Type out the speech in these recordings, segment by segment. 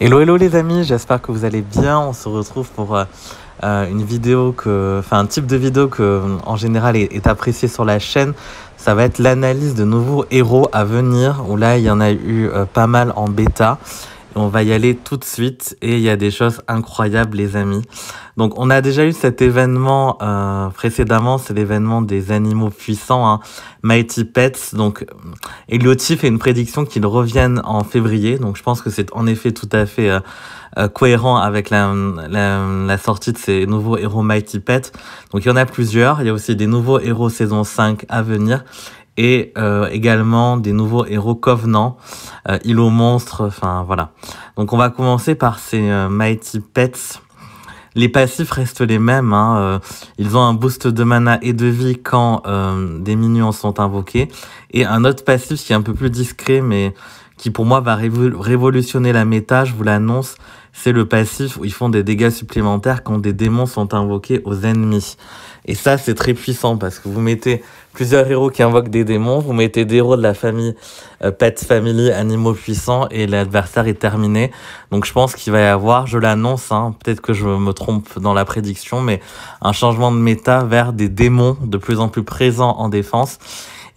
Hello, hello les amis, j'espère que vous allez bien. On se retrouve pour euh, euh, une vidéo que, enfin un type de vidéo que en général est, apprécié sur la chaîne. Ça va être l'analyse de nouveaux héros à venir, où là il y en a eu euh, pas mal en bêta. On va y aller tout de suite et il y a des choses incroyables les amis. Donc on a déjà eu cet événement euh, précédemment, c'est l'événement des animaux puissants, hein, Mighty Pets. Donc Eliotti fait une prédiction qu'ils reviennent en février, donc je pense que c'est en effet tout à fait euh, euh, cohérent avec la, la, la, sortie de ces nouveaux héros Mighty Pets. Donc il y en a plusieurs, il y a aussi des nouveaux héros saison 5 à venir et euh, également des nouveaux héros Covenant, euh, Îlot Monstre, enfin voilà. Donc on va commencer par ces euh, Mighty Pets. Les passifs restent les mêmes, hein, euh, ils ont un boost de mana et de vie quand des minions sont invoqués, et un autre passif qui est un peu plus discret mais qui pour moi va révolutionner la méta, je vous l'annonce, c'est le passif où ils font des dégâts supplémentaires quand des démons sont invoqués aux ennemis. Et ça, c'est très puissant parce que vous mettez plusieurs héros qui invoquent des démons, vous mettez des héros de la famille euh, Pet Family, animaux puissants, et l'adversaire est terminé. Donc je pense qu'il va y avoir, je l'annonce, hein, peut-être que je me trompe dans la prédiction, mais un changement de méta vers des démons de plus en plus présents en défense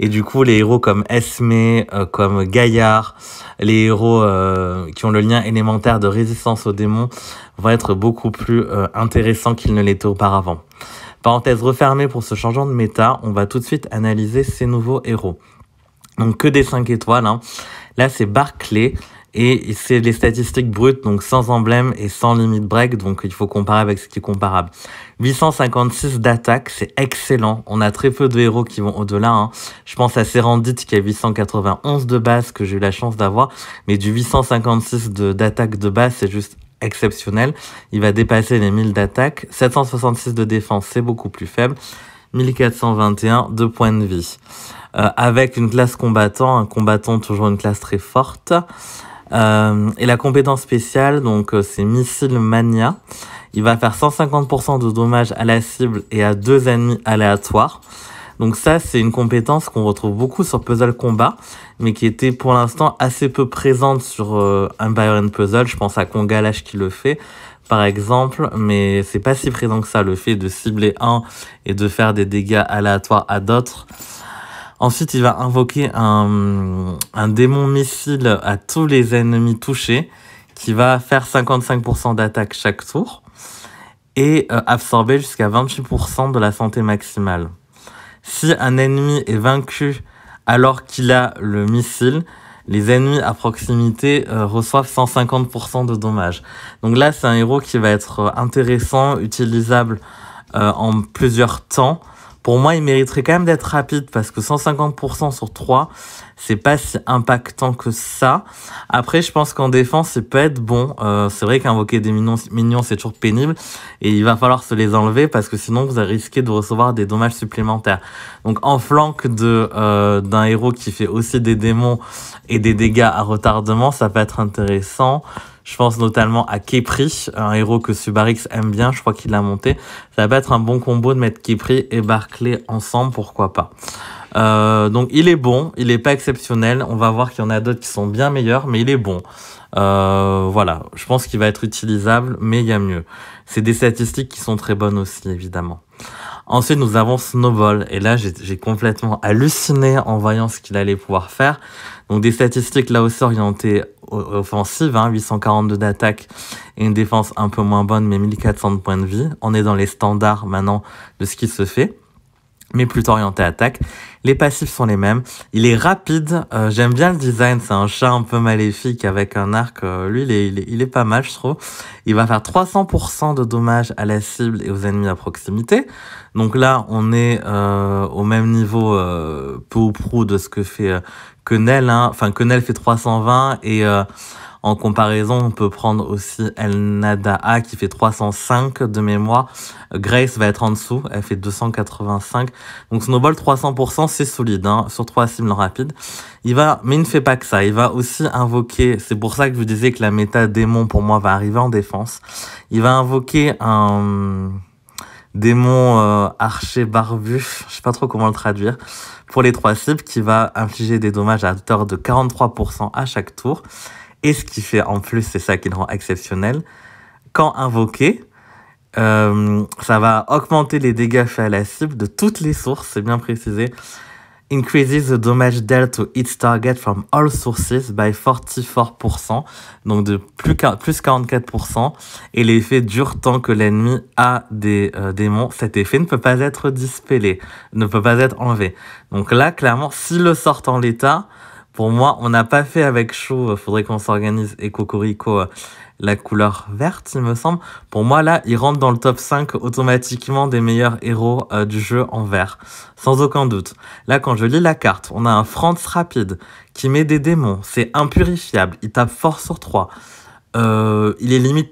et du coup, les héros comme Esme, euh, comme Gaillard, les héros euh, qui ont le lien élémentaire de résistance aux démons vont être beaucoup plus euh, intéressants qu'ils ne l'étaient auparavant. Parenthèse refermée pour ce changement de méta, on va tout de suite analyser ces nouveaux héros. Donc que des 5 étoiles. Hein. Là, c'est Barclay, et c'est les statistiques brutes, donc sans emblème et sans limite break, donc il faut comparer avec ce qui est comparable. 856 d'attaque, c'est excellent. On a très peu de héros qui vont au-delà. Hein. Je pense à Serendit qui a 891 de base, que j'ai eu la chance d'avoir. Mais du 856 d'attaque de, base, c'est juste exceptionnel. Il va dépasser les 1000 d'attaque. 766 de défense, c'est beaucoup plus faible. 1421 de points de vie. Euh, avec une classe combattant, un combattant toujours une classe très forte. Euh, et la compétence spéciale, donc euh, c'est Missile Mania. Il va faire 150% de dommages à la cible et à deux ennemis aléatoires. Donc ça, c'est une compétence qu'on retrouve beaucoup sur Puzzle Combat, mais qui était pour l'instant assez peu présente sur un euh, Empire Puzzle. Je pense à Kongalash qui le fait, par exemple, mais c'est pas si présent que ça, le fait de cibler un et de faire des dégâts aléatoires à d'autres. Ensuite, il va invoquer un, démon missile à tous les ennemis touchés qui va faire 55% d'attaque chaque tour et euh, absorber jusqu'à 28% de la santé maximale. Si un ennemi est vaincu alors qu'il a le missile, les ennemis à proximité euh, reçoivent 150% de dommages. Donc là, c'est un héros qui va être euh, intéressant, utilisable en plusieurs temps pour moi, il mériterait quand même d'être rapide parce que 150% sur 3, c'est pas si impactant que ça. Après, je pense qu'en défense, c'est peut être bon. Euh, c'est vrai qu'invoquer des minions, c'est toujours pénible et il va falloir se les enlever parce que sinon, vous risquez de recevoir des dommages supplémentaires. Donc, en flanque de euh, d'un héros qui fait aussi des démons et des dégâts à retardement, ça peut être intéressant. Je pense notamment à Kepri, un héros que Subarix aime bien, je crois qu'il l'a monté. Ça va être un bon combo de mettre Kepri et Barclay ensemble, pourquoi pas. Euh, donc il est bon, il n'est pas exceptionnel. On va voir qu'il y en a d'autres qui sont bien meilleurs, mais il est bon. Euh, voilà, je pense qu'il va être utilisable, mais il y a mieux. C'est des statistiques qui sont très bonnes aussi, évidemment. Ensuite, nous avons Snowball. Et là, j'ai complètement halluciné en voyant ce qu'il allait pouvoir faire. Donc des statistiques là aussi orientées offensives, hein, 842 d'attaque et une défense un peu moins bonne, mais 1400 de points de vie. On est dans les standards maintenant de ce qui se fait mais plutôt orienté attaque. Les passifs sont les mêmes. Il est rapide. Euh, j'aime bien le design. C'est un chat un peu maléfique avec un arc. Euh, lui, il est, il, est, pas mal, je trouve. Il va faire 300% de dommages à la cible et aux ennemis à proximité. Donc là, on est euh, au même niveau euh, peu ou prou de ce que fait Kenel. Hein. Enfin, Kenel fait 320 et en comparaison, on peut prendre aussi El A qui fait 305 de mémoire. Grace va être en dessous, elle fait 285. Donc Snowball 300%, c'est solide hein, sur trois cibles rapides. Il va, mais il ne fait pas que ça. Il va aussi invoquer. C'est pour ça que je vous disais que la méta démon pour moi va arriver en défense. Il va invoquer un démon euh, archer barbu, je sais pas trop comment le traduire, pour les trois cibles qui va infliger des dommages à hauteur de 43% à chaque tour. Et ce qui fait en plus, c'est ça qui le rend exceptionnel, quand invoqué, euh, ça va augmenter les dégâts faits à la cible de toutes les sources, c'est bien précisé. Increases the damage dealt to each target from all sources by 44%, donc de plus, plus 44%, et l'effet dure tant que l'ennemi a des euh, démons. Cet effet ne peut pas être dispellé, ne peut pas être enlevé. Donc là, clairement, s'il le sort en l'état, pour moi, on n'a pas fait avec Chou, euh, faudrait qu'on s'organise et Cocorico euh, la couleur verte, il me semble. Pour moi, là, il rentre dans le top 5 automatiquement des meilleurs héros euh, du jeu en vert, sans aucun doute. Là, quand je lis la carte, on a un France rapide qui met des démons, c'est impurifiable, il tape fort sur 3. il est limite...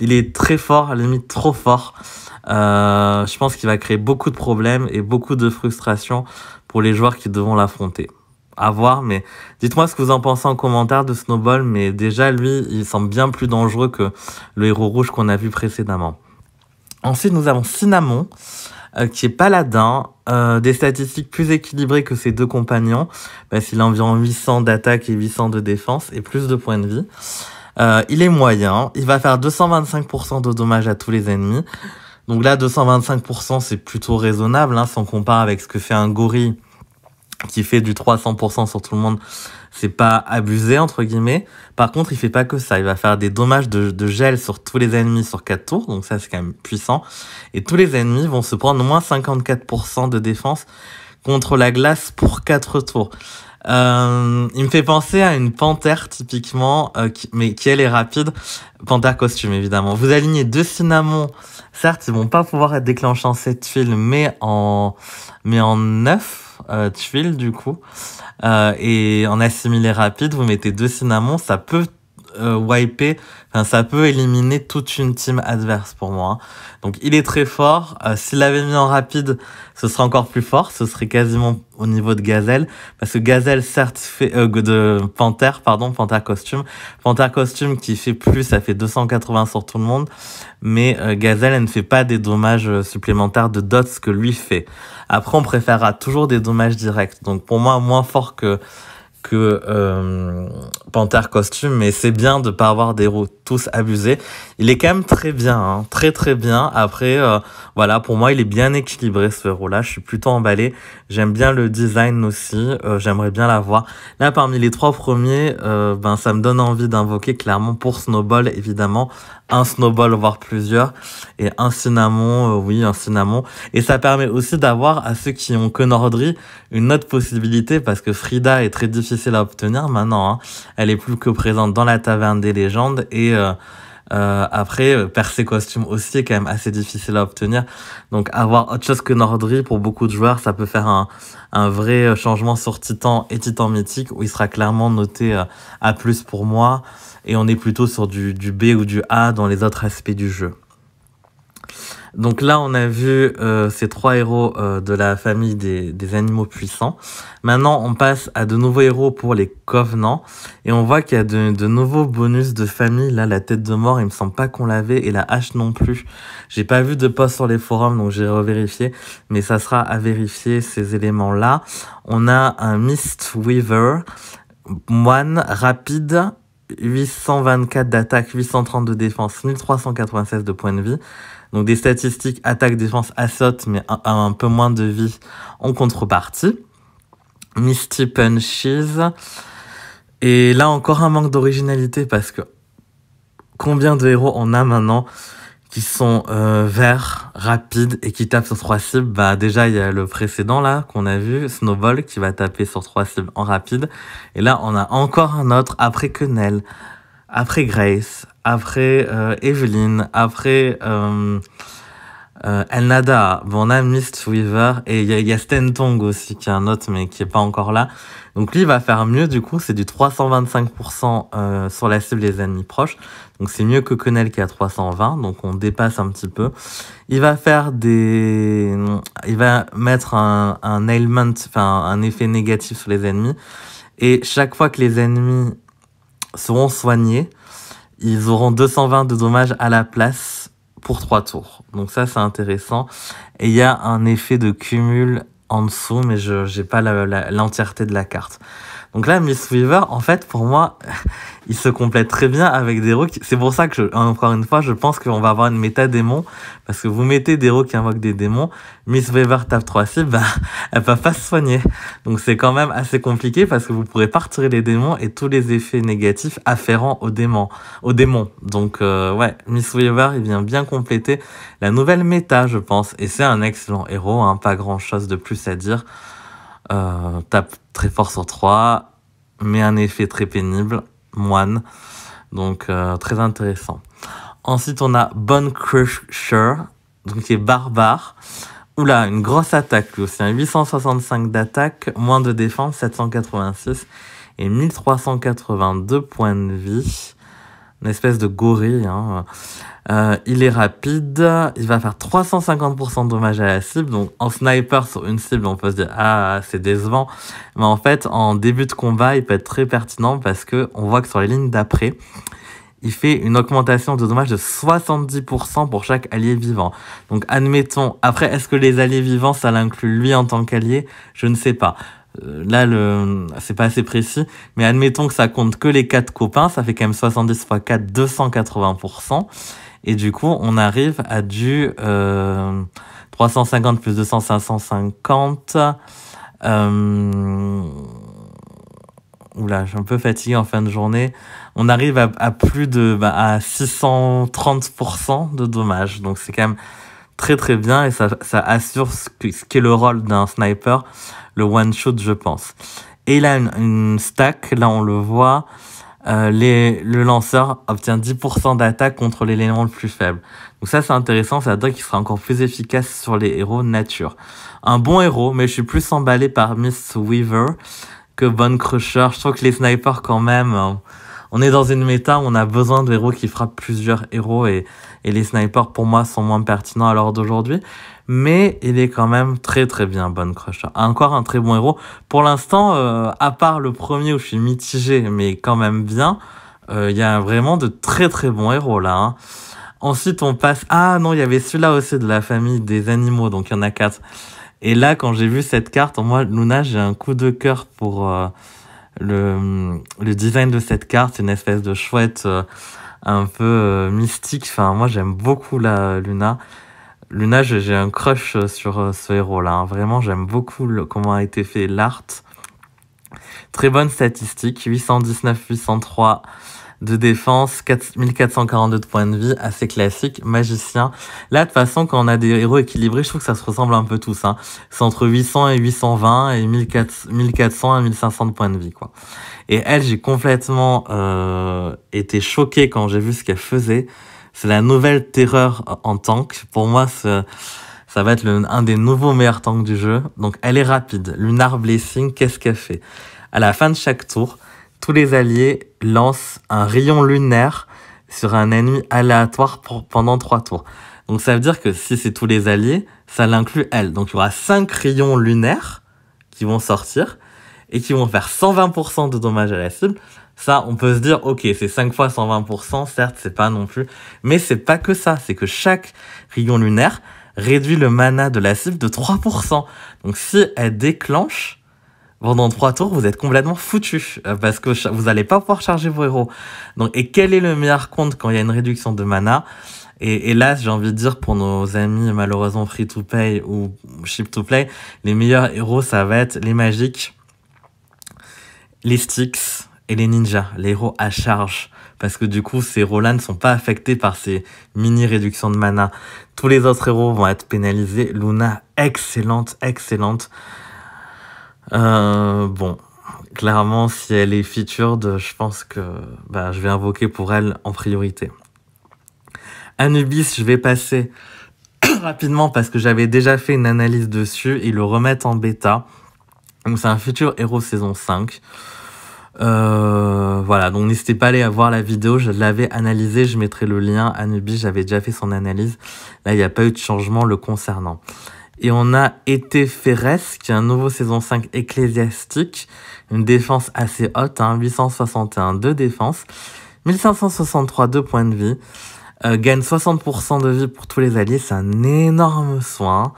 Il est très fort, limite trop fort. je pense qu'il va créer beaucoup de problèmes et beaucoup de frustration pour les joueurs qui devront l'affronter à voir, mais dites-moi ce que vous en pensez en commentaire de Snowball, mais déjà lui, il semble bien plus dangereux que le héros rouge qu'on a vu précédemment. Ensuite, nous avons Cinnamon, euh, qui est paladin, euh, des statistiques plus équilibrées que ses deux compagnons, parce qu'il a environ 800 d'attaque et 800 de défense, et plus de points de vie. Euh, il est moyen, il va faire 225% de dommages à tous les ennemis. Donc là, 225%, c'est plutôt raisonnable, hein, si on avec ce que fait un gorille qui fait du 300% sur tout le monde, c'est pas abusé, entre guillemets. Par contre, il fait pas que ça. Il va faire des dommages de, gel sur tous les ennemis sur 4 tours, donc ça, c'est quand même puissant. Et tous les ennemis vont se prendre moins 54% de défense contre la glace pour 4 tours. Euh, il me fait penser à une panthère typiquement, euh, mais qui elle est rapide. Panthère costume évidemment. Vous alignez deux cinnamons. Certes, ils vont pas pouvoir être déclenchés en 7 mais en mais en 9 euh, tuiles du coup. Euh, et en assimilé rapide, vous mettez deux cinnamons, ça peut euh, enfin, ça peut éliminer toute une team adverse pour moi. Hein. Donc il est très fort. Euh, s'il l'avait mis en rapide, ce serait encore plus fort. Ce serait quasiment au niveau de Gazelle. Parce que Gazelle, certes, fait, euh, de Panther, pardon, Panther costume. Panther costume qui fait plus, ça fait 280 sur tout le monde. Mais euh, Gazelle, elle ne fait pas des dommages supplémentaires de dots que lui fait. Après, on préférera toujours des dommages directs. Donc pour moi, moins fort que que euh, Panthère Costume, mais c'est bien de pas avoir des rôles tous abusés. Il est quand même très bien, hein, très très bien. Après, euh, voilà, pour moi, il est bien équilibré ce héros-là. Je suis plutôt emballé. J'aime bien le design aussi. Euh, j'aimerais bien l'avoir. Là, parmi les trois premiers, ben, ça me donne envie d'invoquer clairement pour Snowball, évidemment, un Snowball, voire plusieurs, et un Cinnamon, oui, un Cinnamon. Et ça permet aussi d'avoir à ceux qui ont que Nordry une autre possibilité parce que Frida est très difficile à obtenir maintenant. Hein. Elle est plus que présente dans la taverne des légendes et euh, euh, après, euh, percer costume aussi est quand même assez difficile à obtenir. Donc avoir autre chose que Nordry pour beaucoup de joueurs, ça peut faire un, un vrai changement sur Titan et Titan Mythique où il sera clairement noté à plus pour moi et on est plutôt sur du, du B ou du A dans les autres aspects du jeu. Donc là, on a vu euh, ces trois héros euh, de la famille des, des, animaux puissants. Maintenant, on passe à de nouveaux héros pour les Covenants. Et on voit qu'il y a de, de, nouveaux bonus de famille. Là, la tête de mort, il me semble pas qu'on l'avait. Et la hache non plus. J'ai pas vu de post sur les forums, donc j'ai revérifié. Mais ça sera à vérifier ces éléments-là. On a un Mist Weaver. Moine, rapide, 824 d'attaque, 830 de défense, 1396 de points de vie. Donc des statistiques attaque-défense assaut, mais un, un, peu moins de vie en contrepartie. Misty Punches. Et là encore un manque d'originalité parce que combien de héros on a maintenant qui sont euh, verts, rapides et qui tapent sur trois cibles. Bah déjà il y a le précédent là qu'on a vu, Snowball qui va taper sur trois cibles en rapide. Et là on a encore un autre après Quenelle, après Grace, après euh, Evelyn, après euh, euh, bon, on a Mistweaver, Weaver et il y, y, a Stentong aussi qui est un autre mais qui est pas encore là. Donc lui il va faire mieux du coup, c'est du 325% euh, sur la cible des ennemis proches. Donc c'est mieux que Connell qui a 320, donc on dépasse un petit peu. Il va faire des, il va mettre un, un ailment, enfin un effet négatif sur les ennemis. Et chaque fois que les ennemis seront soignés. Ils auront 220 de dommages à la place pour 3 tours. Donc ça, c'est intéressant. Et il y a un effet de cumul en dessous, mais je n'ai pas l'entièreté de la carte. Donc là, Miss Weaver, en fait, pour moi, il se complète très bien avec des héros. C'est pour ça que, encore une fois, je pense qu'on va avoir une méta démon. Parce que vous mettez des héros qui invoquent des démons, Miss Weaver tape 3 cibles, bah, elle va pas se soigner. Donc c'est quand même assez compliqué parce que vous pourrez pas retirer les démons et tous les effets négatifs afférents aux démons. Aux démons. Donc euh, ouais, Miss Weaver, il vient bien compléter la nouvelle méta, je pense. Et c'est un excellent héros, hein, pas grand chose de plus à dire. Euh, tape très fort sur 3, mais un effet très pénible, moine. Donc euh, très intéressant. Ensuite, on a Bone Crusher, donc qui est barbare. Oula, une grosse attaque aussi, 865 hein. d'attaque, moins de défense, 786 et 1382 points de vie une espèce de gorille. Hein. Euh, il est rapide, il va faire 350% de dommages à la cible. Donc en sniper sur une cible, on peut se dire ah c'est décevant, mais en fait en début de combat, il peut être très pertinent parce que on voit que sur les lignes d'après, il fait une augmentation de dommages de 70% pour chaque allié vivant. Donc admettons, après est-ce que les alliés vivants ça l'inclut lui en tant qu'allié Je ne sais pas. Euh, là, le, c'est pas assez précis, mais admettons que ça compte que les quatre copains, ça fait quand même 70 x 4, 280%. Et du coup, on arrive à du 350 euh, plus 200, 550. Euh, oula, je suis un peu fatigué en fin de journée. On arrive à, plus de bah, à 630% de dommages. Donc c'est quand même très très bien et ça, ça assure ce qu'est le rôle d'un sniper, le one-shot je pense. Et là, une, stack, là on le voit, euh, les, le lanceur obtient 10% d'attaque contre l'élément le plus faible. Donc ça c'est intéressant, ça veut dire qu'il sera encore plus efficace sur les héros nature. Un bon héros, mais je suis plus emballé par Miss Weaver que Bonne Crusher. Je trouve que les snipers quand même... Hein, on est dans une méta où on a besoin de héros qui frappent plusieurs héros et, et les snipers pour moi sont moins pertinents à l'heure d'aujourd'hui. Mais il est quand même très très bien Bonne Crusher. Encore un très bon héros. Pour l'instant, euh, à part le premier où je suis mitigé mais quand même bien, euh, il y a vraiment de très très bons héros là. Hein. Ensuite, on passe... Ah non, il y avait celui-là aussi de la famille des animaux, donc il y en a quatre. Et là, quand j'ai vu cette carte, moi, Luna, j'ai un coup de cœur pour... Euh, le, le design de cette carte, une espèce de chouette euh, un peu euh, mystique. Enfin, moi, j'aime beaucoup la Luna. Luna, j'ai un crush sur euh, ce héros-là. Hein. Vraiment, j'aime beaucoup comment a été fait l'art. Très bonne statistique, 819, 803 de défense, 1442 de points de vie, assez classique, magicien. Là, de toute façon, quand on a des héros équilibrés, je trouve que ça se ressemble un peu tous. Hein. C'est entre 800 et 820 et 1400, à 1500 de points de vie. quoi. Et elle, j'ai complètement euh, été choqué quand j'ai vu ce qu'elle faisait. C'est la nouvelle terreur en tank. Pour moi, ça va être un des nouveaux meilleurs tanks du jeu. Donc, elle est rapide. Lunar Blessing, qu'est-ce qu'elle fait À la fin de chaque tour, tous les alliés lancent un rayon lunaire sur un ennemi aléatoire pendant trois tours. Donc ça veut dire que si c'est tous les alliés, ça l'inclut elle. Donc il y aura 5 rayons lunaires qui vont sortir et qui vont faire 120% de dommages à la cible. Ça, on peut se dire, ok, c'est 5 fois 120%, certes, c'est pas non plus. Mais c'est pas que ça, c'est que chaque rayon lunaire réduit le mana de la cible de 3%. Donc si elle déclenche pendant trois tours, vous êtes complètement foutu euh, parce que vous n'allez pas pouvoir charger vos héros. Donc, et quel est le meilleur compte quand il y a une réduction de mana et, hélas là, j'ai envie de dire pour nos amis malheureusement free to play ou cheap to play, les meilleurs héros, ça va être les magiques, les sticks et les ninjas, les héros à charge. Parce que du coup, ces héros-là ne sont pas affectés par ces mini réductions de mana. Tous les autres héros vont être pénalisés. Luna, excellente, excellente. Euh, bon, clairement, si elle est featured, je pense que bah, je vais invoquer pour elle en priorité. Anubis, je vais passer rapidement parce que j'avais déjà fait une analyse dessus. et le remettent en bêta. Donc c'est un futur héros saison 5. Euh, voilà, donc n'hésitez pas à aller voir la vidéo, je l'avais analysée, je mettrai le lien, Anubis, j'avais déjà fait son analyse, là il n'y a pas eu de changement le concernant. Et on a été qui est un nouveau saison 5 ecclésiastique. Une défense assez haute, 861 de défense. 1563 de points de vie. Euh, gagne 60% de vie pour tous les alliés, c'est un énorme soin.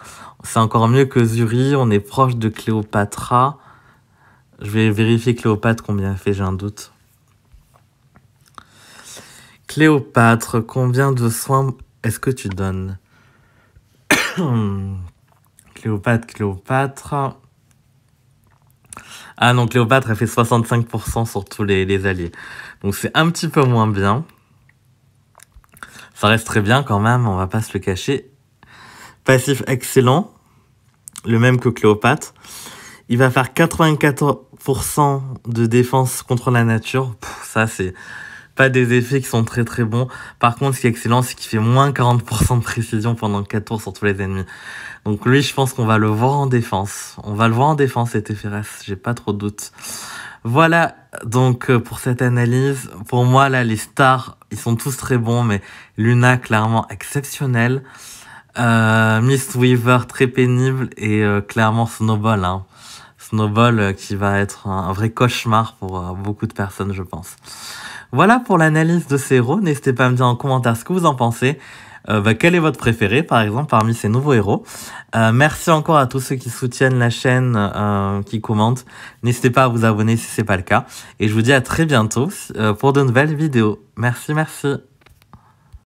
C'est encore mieux que Zuri, on est proche de Cléopatra. Je vais vérifier Cléopâtre combien il fait, j'ai un doute. Cléopâtre, combien de soins est-ce que tu donnes hmm. Cléopâtre, Cléopâtre. Ah non, Cléopâtre, elle fait 65% sur tous les, alliés. Donc c'est un petit peu moins bien. Ça reste très bien quand même, on va pas se le cacher. Passif excellent, le même que Cléopâtre. Il va faire 94% de défense contre la nature. ça, c'est pas des effets qui sont très très bons. Par contre, ce qui est excellent, c'est qu'il fait moins 40% de précision pendant 4 tours sur tous les ennemis. Donc lui, je pense qu'on va le voir en défense. On va le voir en défense, cet FRS, j'ai pas trop de doute. Voilà, donc euh, pour cette analyse, pour moi, là, les stars, ils sont tous très bons, mais Luna, clairement, exceptionnelle. Euh, Miss Weaver, très pénible, et euh, clairement Snowball, hein. Snowball euh, qui va être un, vrai cauchemar pour euh, beaucoup de personnes, je pense. Voilà pour l'analyse de ces héros. N'hésitez pas à me dire en commentaire ce que vous en pensez. Euh, bah, quel est votre préféré, par exemple, parmi ces nouveaux héros Merci encore à tous ceux qui soutiennent la chaîne, qui commentent. N'hésitez pas à vous abonner si c'est pas le cas. Et je vous dis à très bientôt pour de nouvelles vidéos. Merci, merci.